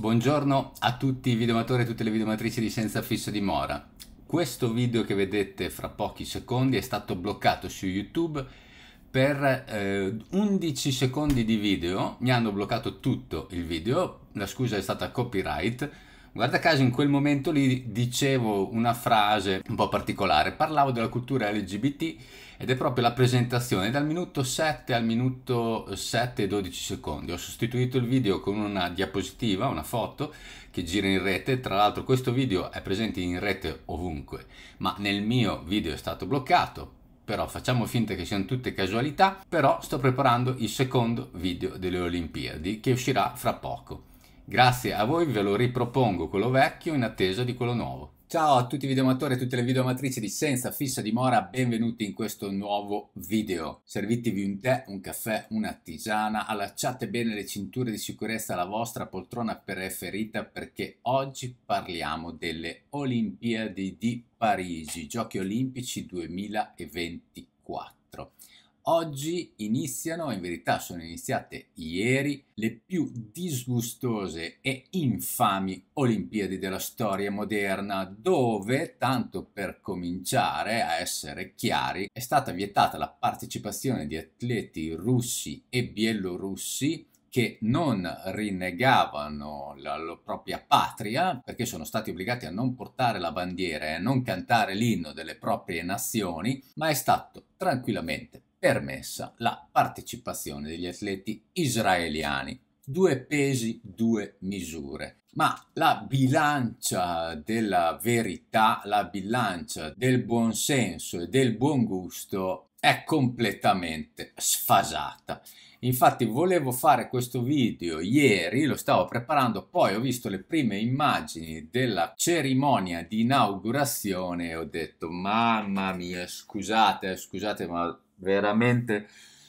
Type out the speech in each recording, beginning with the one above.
buongiorno a tutti i videomatori e tutte le videomatrici di Senza Fisso Dimora. Questo video che vedete fra pochi secondi è stato bloccato su YouTube per eh, 11 secondi di video, mi hanno bloccato tutto il video, la scusa è stata copyright, Guarda caso in quel momento lì dicevo una frase un po' particolare, parlavo della cultura LGBT ed è proprio la presentazione dal minuto 7 al minuto 7 e 12 secondi. Ho sostituito il video con una diapositiva, una foto che gira in rete, tra l'altro questo video è presente in rete ovunque, ma nel mio video è stato bloccato però facciamo finta che siano tutte casualità, però sto preparando il secondo video delle Olimpiadi che uscirà fra poco. Grazie a voi ve lo ripropongo quello vecchio in attesa di quello nuovo. Ciao a tutti i videoamatori e tutte le videoamatrici di Senza Fissa Dimora, benvenuti in questo nuovo video. Servitevi un tè, un caffè, una tisana, allacciate bene le cinture di sicurezza alla vostra poltrona preferita perché oggi parliamo delle Olimpiadi di Parigi, Giochi Olimpici 2024. Oggi iniziano, in verità sono iniziate ieri, le più disgustose e infami Olimpiadi della storia moderna, dove, tanto per cominciare a essere chiari, è stata vietata la partecipazione di atleti russi e bielorussi che non rinnegavano la loro propria patria perché sono stati obbligati a non portare la bandiera e a non cantare l'inno delle proprie nazioni, ma è stato tranquillamente permessa la partecipazione degli atleti israeliani. Due pesi, due misure. Ma la bilancia della verità, la bilancia del buonsenso e del buon gusto è completamente sfasata. Infatti volevo fare questo video ieri, lo stavo preparando, poi ho visto le prime immagini della cerimonia di inaugurazione e ho detto mamma mia, scusate, eh, scusate ma veramente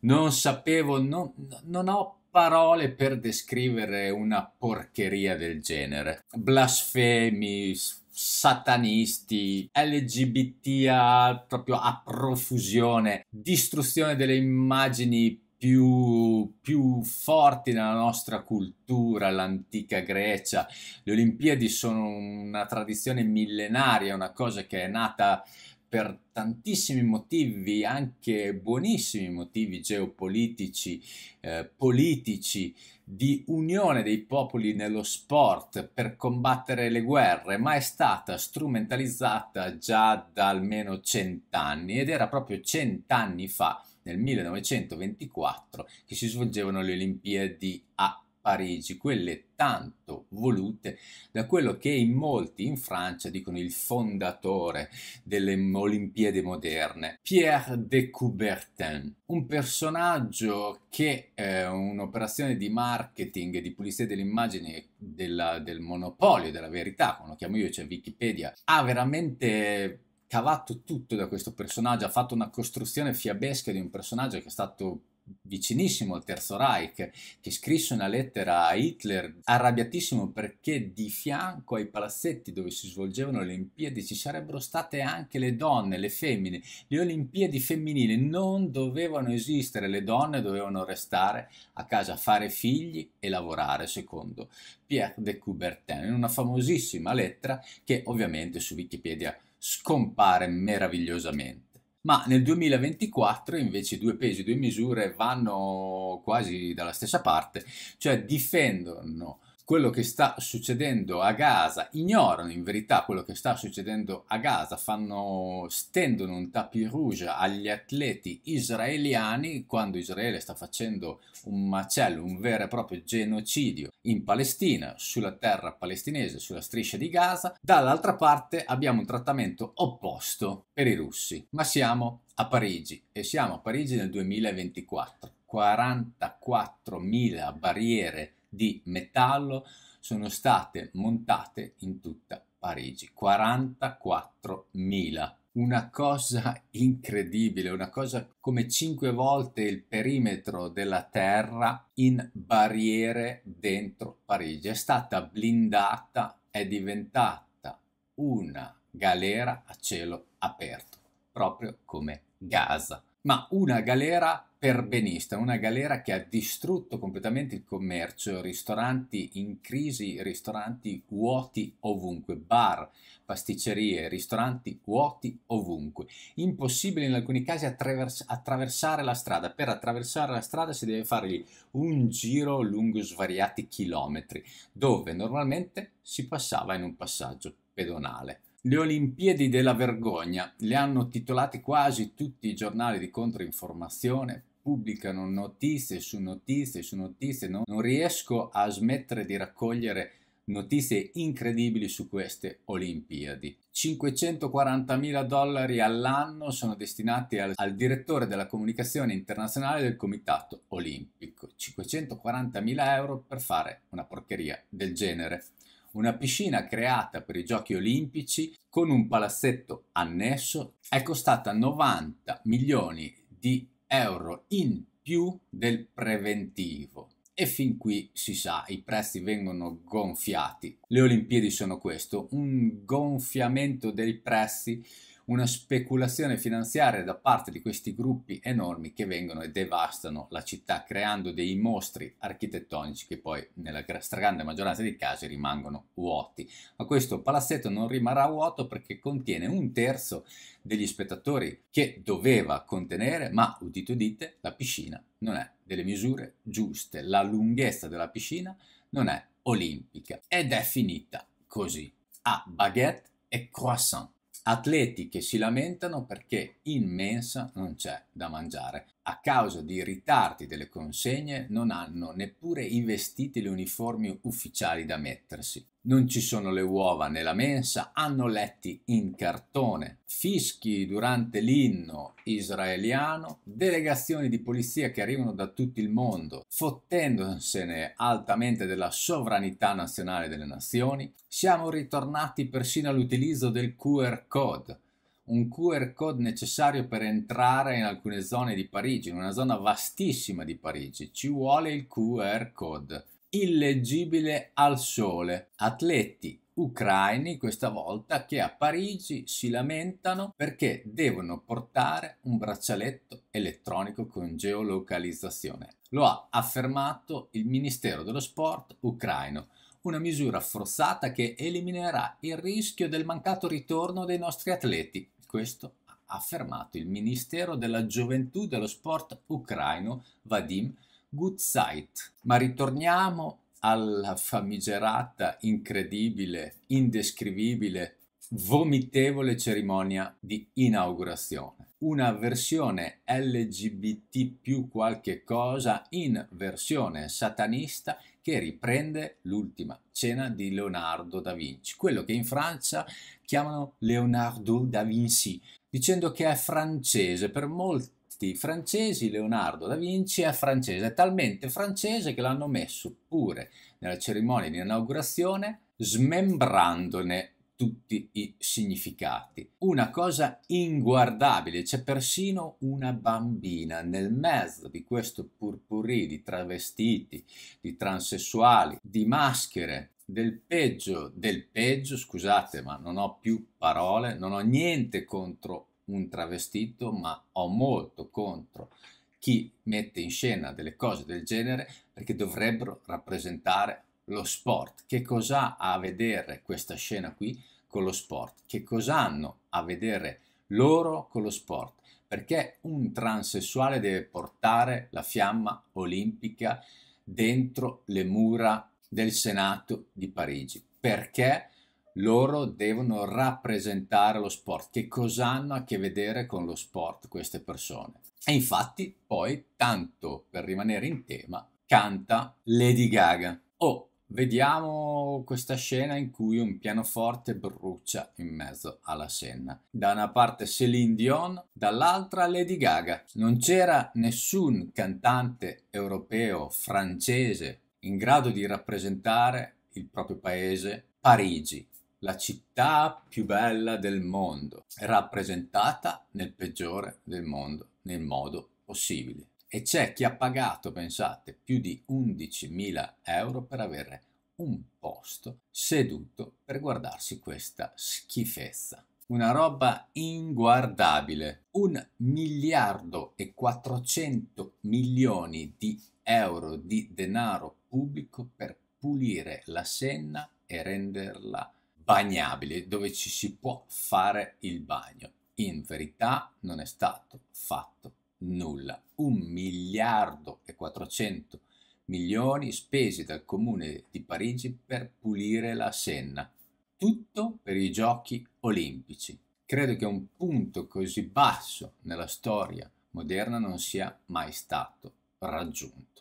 non sapevo, non, non ho parole per descrivere una porcheria del genere. Blasfemi, satanisti, LGBT proprio a profusione, distruzione delle immagini più, più forti nella nostra cultura, l'antica Grecia. Le Olimpiadi sono una tradizione millenaria, una cosa che è nata per tantissimi motivi, anche buonissimi motivi geopolitici, eh, politici, di unione dei popoli nello sport per combattere le guerre, ma è stata strumentalizzata già da almeno cent'anni ed era proprio cent'anni fa, nel 1924, che si svolgevano le Olimpiadi a Parigi, quelle tanto volute da quello che in molti in Francia dicono il fondatore delle Olimpiadi moderne, Pierre de Coubertin, un personaggio che eh, un'operazione di marketing e di pulizia dell'immagine della, del monopolio della verità, come lo chiamo io, cioè Wikipedia, ha veramente cavato tutto da questo personaggio, ha fatto una costruzione fiabesca di un personaggio che è stato vicinissimo al Terzo Reich, che scrisse una lettera a Hitler arrabbiatissimo perché di fianco ai palazzetti dove si svolgevano le Olimpiadi ci sarebbero state anche le donne, le femmine. Le Olimpiadi femminili non dovevano esistere, le donne dovevano restare a casa, fare figli e lavorare, secondo Pierre de Coubertin, in una famosissima lettera che ovviamente su Wikipedia scompare meravigliosamente ma nel 2024 invece i due pesi, e due misure vanno quasi dalla stessa parte, cioè difendono quello che sta succedendo a Gaza, ignorano in verità quello che sta succedendo a Gaza, fanno, stendono un tapis rouge agli atleti israeliani quando Israele sta facendo un macello, un vero e proprio genocidio in Palestina, sulla terra palestinese, sulla striscia di Gaza, dall'altra parte abbiamo un trattamento opposto per i russi, ma siamo a Parigi e siamo a Parigi nel 2024. 44.000 barriere di metallo sono state montate in tutta Parigi, 44.000 una cosa incredibile, una cosa come cinque volte il perimetro della Terra in barriere dentro Parigi. È stata blindata, è diventata una galera a cielo aperto, proprio come Gaza. Ma una galera perbenista, una galera che ha distrutto completamente il commercio, ristoranti in crisi, ristoranti vuoti ovunque, bar, pasticcerie, ristoranti vuoti ovunque. Impossibile in alcuni casi attravers attraversare la strada, per attraversare la strada si deve fare un giro lungo svariati chilometri, dove normalmente si passava in un passaggio pedonale. Le Olimpiadi della vergogna le hanno titolate quasi tutti i giornali di controinformazione pubblicano notizie su notizie su notizie, no? non riesco a smettere di raccogliere notizie incredibili su queste Olimpiadi. 540 mila dollari all'anno sono destinati al, al, direttore della comunicazione internazionale del Comitato Olimpico. 540 mila euro per fare una porcheria del genere. Una piscina creata per i giochi olimpici con un palazzetto annesso è costata 90 milioni di euro in più del preventivo. E fin qui si sa, i prezzi vengono gonfiati. Le Olimpiadi sono questo, un gonfiamento dei prezzi una speculazione finanziaria da parte di questi gruppi enormi che vengono e devastano la città creando dei mostri architettonici che poi nella stragrande maggioranza dei casi rimangono vuoti. Ma questo palazzetto non rimarrà vuoto perché contiene un terzo degli spettatori che doveva contenere, ma udito dite, la piscina non è delle misure giuste, la lunghezza della piscina non è olimpica ed è finita così a baguette e croissant. Atleti che si lamentano perché in mensa non c'è da mangiare. A causa di ritardi delle consegne non hanno neppure i vestiti e le uniformi ufficiali da mettersi. Non ci sono le uova nella mensa, hanno letti in cartone, fischi durante l'inno israeliano, delegazioni di polizia che arrivano da tutto il mondo, fottendosene altamente della sovranità nazionale delle nazioni. Siamo ritornati persino all'utilizzo del QR code, un QR code necessario per entrare in alcune zone di Parigi, in una zona vastissima di Parigi. Ci vuole il QR code illeggibile al sole. Atleti ucraini questa volta che a Parigi si lamentano perché devono portare un braccialetto elettronico con geolocalizzazione. Lo ha affermato il Ministero dello Sport ucraino una misura forzata che eliminerà il rischio del mancato ritorno dei nostri atleti. Questo ha affermato il Ministero della Gioventù dello Sport ucraino Vadim Good Sight. Ma ritorniamo alla famigerata, incredibile, indescrivibile, vomitevole cerimonia di inaugurazione una versione LGBT più qualche cosa in versione satanista che riprende l'ultima cena di Leonardo da Vinci, quello che in Francia chiamano Leonardo da Vinci, dicendo che è francese per molti artisti francesi, Leonardo da Vinci è francese, è talmente francese che l'hanno messo pure nella cerimonia di inaugurazione, smembrandone tutti i significati. Una cosa inguardabile, c'è persino una bambina nel mezzo di questo purpurì di travestiti, di transessuali, di maschere, del peggio, del peggio, scusate ma non ho più parole, non ho niente contro un travestito, ma ho molto contro chi mette in scena delle cose del genere perché dovrebbero rappresentare lo sport. Che cosa ha a vedere questa scena qui con lo sport? Che cosa hanno a vedere loro con lo sport? Perché un transessuale deve portare la fiamma olimpica dentro le mura del Senato di Parigi? Perché loro devono rappresentare lo sport. Che cosa hanno a che vedere con lo sport queste persone? E infatti poi, tanto per rimanere in tema, canta Lady Gaga. Oh, vediamo questa scena in cui un pianoforte brucia in mezzo alla Senna. Da una parte Céline Dion, dall'altra Lady Gaga. Non c'era nessun cantante europeo, francese, in grado di rappresentare il proprio paese, Parigi la città più bella del mondo, rappresentata nel peggiore del mondo, nel modo possibile. E c'è chi ha pagato, pensate, più di 11.000 euro per avere un posto seduto per guardarsi questa schifezza. Una roba inguardabile. Un miliardo e 400 milioni di euro di denaro pubblico per pulire la Senna e renderla bagnabile, dove ci si può fare il bagno. In verità non è stato fatto nulla. Un miliardo e 400 milioni spesi dal comune di Parigi per pulire la Senna. Tutto per i giochi olimpici. Credo che un punto così basso nella storia moderna non sia mai stato raggiunto.